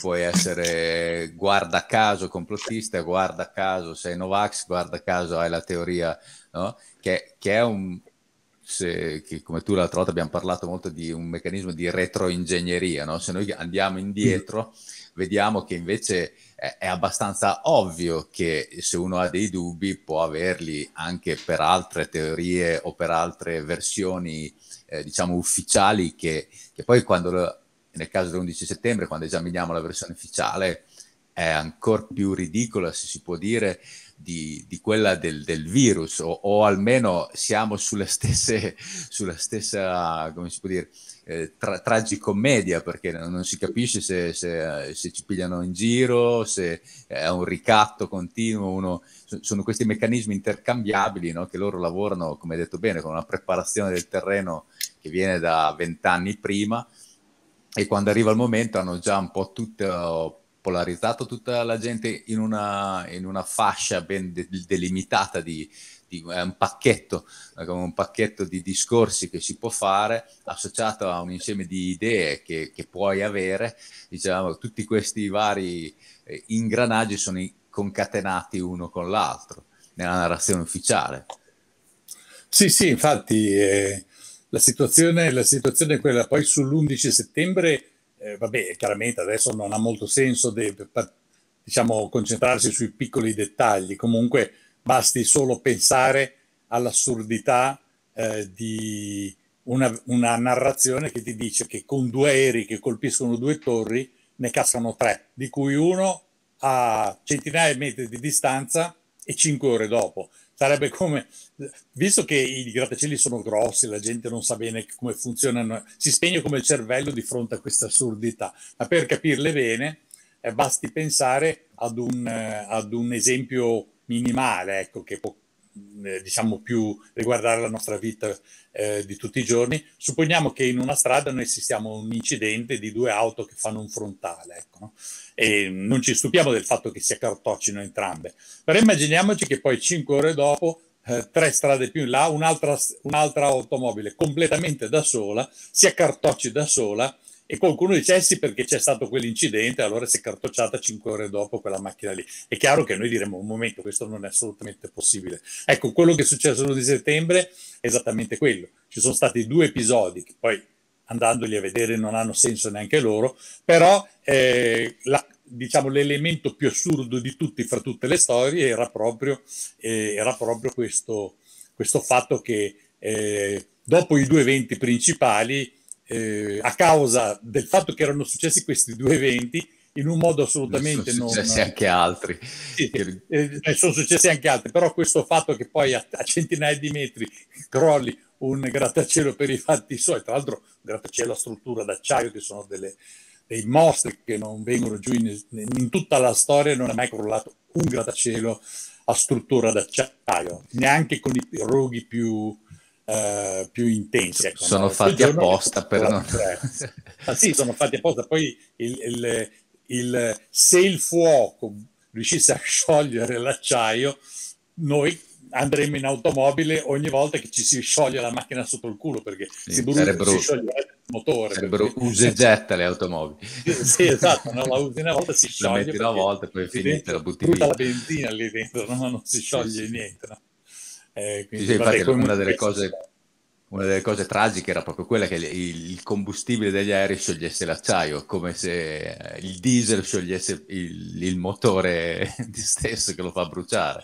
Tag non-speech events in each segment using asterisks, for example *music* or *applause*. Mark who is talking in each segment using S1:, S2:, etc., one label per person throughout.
S1: puoi essere guarda caso complottista, guarda caso sei Novax, guarda caso hai la teoria, no? che, che, è un, se, che come tu l'altra volta abbiamo parlato molto di un meccanismo di retroingegneria, no? se noi andiamo indietro vediamo che invece è abbastanza ovvio che se uno ha dei dubbi può averli anche per altre teorie o per altre versioni eh, diciamo ufficiali che, che poi quando lo, nel caso dell'11 settembre, quando esaminiamo la versione ufficiale, è ancora più ridicola, se si può dire, di, di quella del, del virus, o, o, almeno siamo sulle stesse, *laughs* sulla stessa, come si può dire, eh, tra, tragicommedia, perché non, si capisce se, se, se, ci pigliano in giro, se è un ricatto continuo, uno, sono questi meccanismi intercambiabili no? che loro lavorano, come detto bene, con una preparazione del terreno che viene da vent'anni prima, e quando arriva il momento hanno già un po' tutto eh, polarizzato tutta la gente in una, in una fascia ben de- delimitata di, di, un pacchetto, un pacchetto di discorsi che si può fare associato a un insieme di idee che, che puoi avere, diciamo, tutti questi vari eh, ingranaggi sono concatenati uno con l'altro nella narrazione ufficiale. Sì, sì, infatti eh, la situazione, la situazione è quella. Poi sull'11 settembre,
S2: eh, vabbè, chiaramente adesso non ha molto senso de, pa, diciamo, concentrarsi sui piccoli dettagli, comunque basti solo pensare all'assurdità eh, di una, una, narrazione che ti dice che con due aerei che colpiscono due torri ne cascano tre, di cui uno a centinaia di metri di distanza e cinque ore dopo sarebbe come, visto che i grattacieli sono grossi, la gente non sa bene come funzionano, si spegne come il cervello di fronte a questa assurdità, ma per capirle bene eh, basti pensare ad un, eh, ad un esempio minimale, ecco, che può eh, diciamo più riguardare la nostra vita eh, di tutti i giorni, supponiamo che in una strada noi assistiamo a un incidente di due auto che fanno un frontale, ecco, no? e non ci stupiamo del fatto che si accartoccino entrambe, però immaginiamoci che poi cinque ore dopo eh, tre strade più in là, un'altra, un'altra automobile completamente da sola, si accartocci da sola e qualcuno eh sì perché c'è stato quell'incidente, allora si è cartocciata cinque ore dopo quella macchina lì. È chiaro che noi diremmo un momento, questo non è assolutamente possibile. Ecco, quello che è successo l'1 di settembre è esattamente quello. Ci sono stati due episodi che poi andandoli a vedere non hanno senso neanche loro, però eh, la, diciamo, l'elemento più assurdo di tutti fra tutte le storie era proprio, eh, era proprio questo, questo, fatto che eh, dopo i due eventi principali eh, a causa del fatto che erano successi questi due eventi in un modo assolutamente sono non... Sono successi anche
S1: altri. Sì, che...
S2: eh, sono successi anche altri, però questo fatto che poi a, a centinaia di metri crolli un grattacielo per i fatti suoi, tra l'altro un grattacielo a struttura d'acciaio che sono delle, dei mostri che non vengono giù in, in, tutta la storia, non è mai crollato un grattacielo a struttura d'acciaio, neanche con i roghi più eh, più intensi. Ecco, sono no? fatti apposta per non... Eh. ah, sì, sono fatti apposta. Poi il, il, il, se il fuoco riuscisse a sciogliere l'acciaio, noi andremo in automobile ogni volta che ci si scioglie la macchina sotto il culo perché sì, si, sarebbero, si scioglie il motore sarebbero usa e
S1: getta le automobili sì esatto
S2: no? la usi una volta si scioglie la metti una volta
S1: poi è finita la butti via la
S2: benzina lì dentro no? non si scioglie sì. niente no? Eh, quindi, sì, vabbè, una delle, cose,
S1: una delle cose tragiche era proprio quella che il, il combustibile degli aerei sciogliesse l'acciaio, come se eh, il diesel sciogliesse il, il motore *laughs* stesso che lo fa bruciare.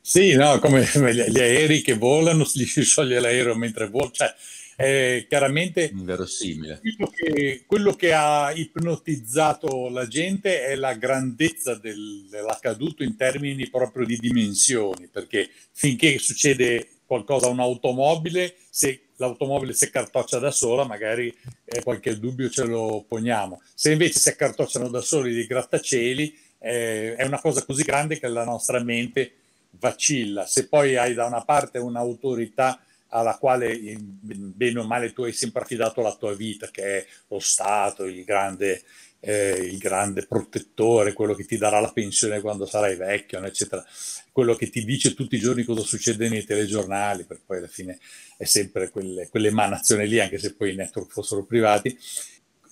S1: Sì, no, come *laughs* gli aerei che volano, gli si scioglie l'aereo
S2: mentre vola. cioè è eh, chiaramente inverosimile. Quello che, quello che ha ipnotizzato la gente è la grandezza del, dell'accaduto in termini proprio di dimensioni, perché finché succede qualcosa a un'automobile, se l'automobile si accartoccia da sola, magari eh, qualche dubbio ce lo poniamo. Se invece si accartocciano da soli dei grattacieli, eh, è una cosa così grande che la nostra mente vacilla. Se poi hai da una parte un'autorità alla quale bene o male tu hai sempre affidato la tua vita, che è lo Stato, il grande, eh, il grande protettore, quello che ti darà la pensione quando sarai vecchio, eccetera. quello che ti dice tutti i giorni cosa succede nei telegiornali, perché poi alla fine è sempre quelle, quell'emanazione lì, anche se poi i network fossero privati.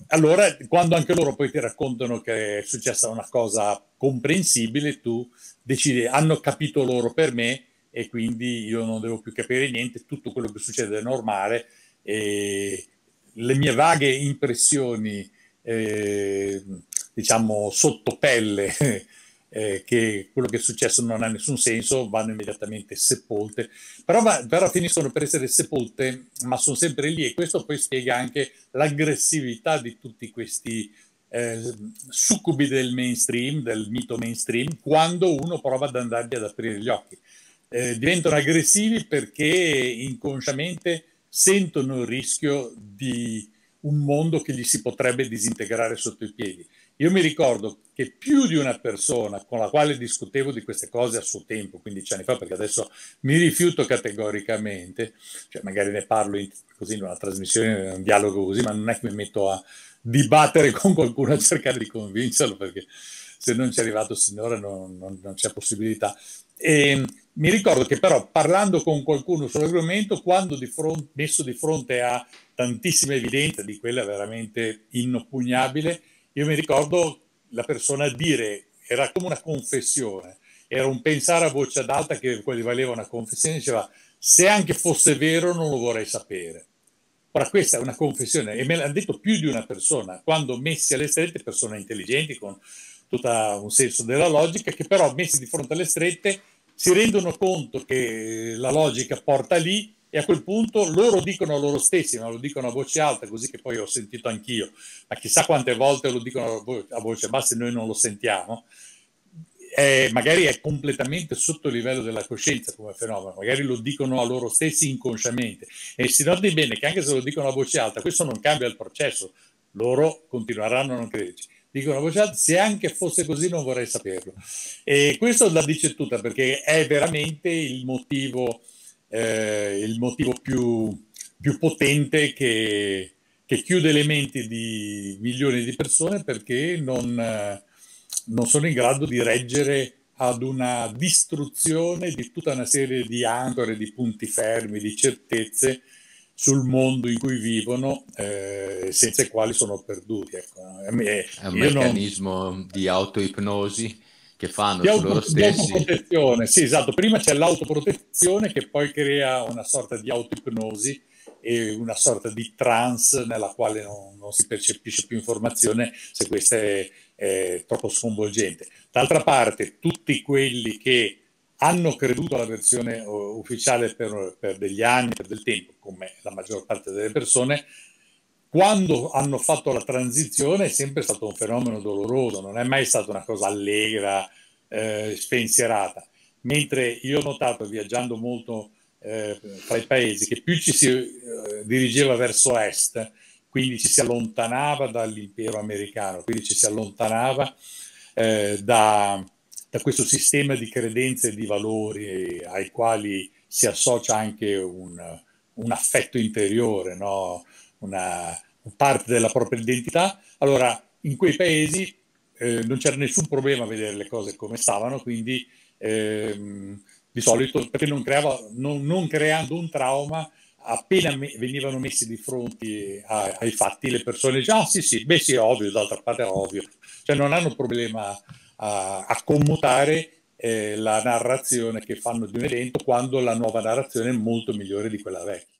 S2: Allora, quando anche loro poi ti raccontano che è successa una cosa comprensibile, tu decidi, hanno capito loro per me, e quindi io non devo più capire niente, tutto quello che succede è normale e le mie vaghe impressioni, eh, diciamo, sotto pelle *laughs* eh, che quello che è successo non ha nessun senso, vanno immediatamente sepolte, però, va, però finiscono per essere sepolte, ma sono sempre lì e questo poi spiega anche l'aggressività di tutti questi eh, succubi del mainstream, del mito mainstream, quando uno prova ad andargli ad aprire gli occhi. Eh, diventano aggressivi perché inconsciamente sentono il rischio di un mondo che gli si potrebbe disintegrare sotto i piedi. Io mi ricordo che più di una persona con la quale discutevo di queste cose a suo tempo, 15 anni fa, perché adesso mi rifiuto categoricamente, cioè magari ne parlo in, così in una trasmissione, in un dialogo così, ma non è che mi metto a dibattere *laughs* con qualcuno a cercare di convincerlo, perché se non ci è arrivato sinora non, non, non c'è possibilità. E ehm, mi ricordo che però parlando con qualcuno sull'argomento, quando di fronte, messo di fronte a tantissima evidenza di quella veramente inoppugnabile, io mi ricordo la persona dire, era come una confessione, era un pensare a voce ad alta che valeva una confessione, diceva se anche fosse vero non lo vorrei sapere. Ora questa è una confessione e me l'ha detto più di una persona, quando messi alle strette persone intelligenti con tutto un senso della logica, che però messi di fronte alle strette si rendono conto che la logica porta lì e a quel punto loro dicono a loro stessi, ma lo dicono a voce alta, così che poi ho sentito anch'io, ma chissà quante volte lo dicono a voce bassa e noi non lo sentiamo, eh, magari è completamente sotto il livello della coscienza come fenomeno, magari lo dicono a loro stessi inconsciamente. E si noti bene che anche se lo dicono a voce alta, questo non cambia il processo, loro continueranno a non crederci dicono voce alta, se anche fosse così non vorrei saperlo. E questo la dice tutta perché è veramente il motivo, eh, il motivo più, più potente che, che, chiude le menti di milioni di persone perché non, non sono in grado di reggere ad una distruzione di tutta una serie di ancore, di punti fermi, di certezze sul mondo in cui vivono, eh, senza i quali sono perduti. Ecco. Me, è un meccanismo
S1: non... di autoipnosi che fanno di su auto, loro stessi.
S2: sì, esatto. Prima c'è l'autoprotezione che poi crea una sorta di autoipnosi e una sorta di trance nella quale non, non si percepisce più informazione se questa è, è troppo sconvolgente. D'altra parte, tutti quelli che hanno creduto alla versione eh, ufficiale per, per, degli anni, per del tempo, come la maggior parte delle persone, quando hanno fatto la transizione è sempre stato un fenomeno doloroso, non è mai stata una cosa allegra, eh, spensierata. Mentre io ho notato, viaggiando molto eh, tra i paesi, che più ci si eh, dirigeva verso est, quindi ci si allontanava dall'impero americano, quindi ci si allontanava eh, da, da questo sistema di credenze e di valori ai quali si associa anche un, un affetto interiore, no? una parte della propria identità. Allora, in quei paesi eh, non c'era nessun problema a vedere le cose come stavano, quindi ehm, di solito, perché non, creava, non, non creando un trauma, appena me, venivano messi di fronte a, ai fatti, le persone dicevano: ah, sì, sì, beh, sì, è ovvio, d'altra parte è ovvio, cioè non hanno problema a, a commutare eh, la narrazione che fanno di un evento quando la nuova narrazione è molto migliore di quella vecchia.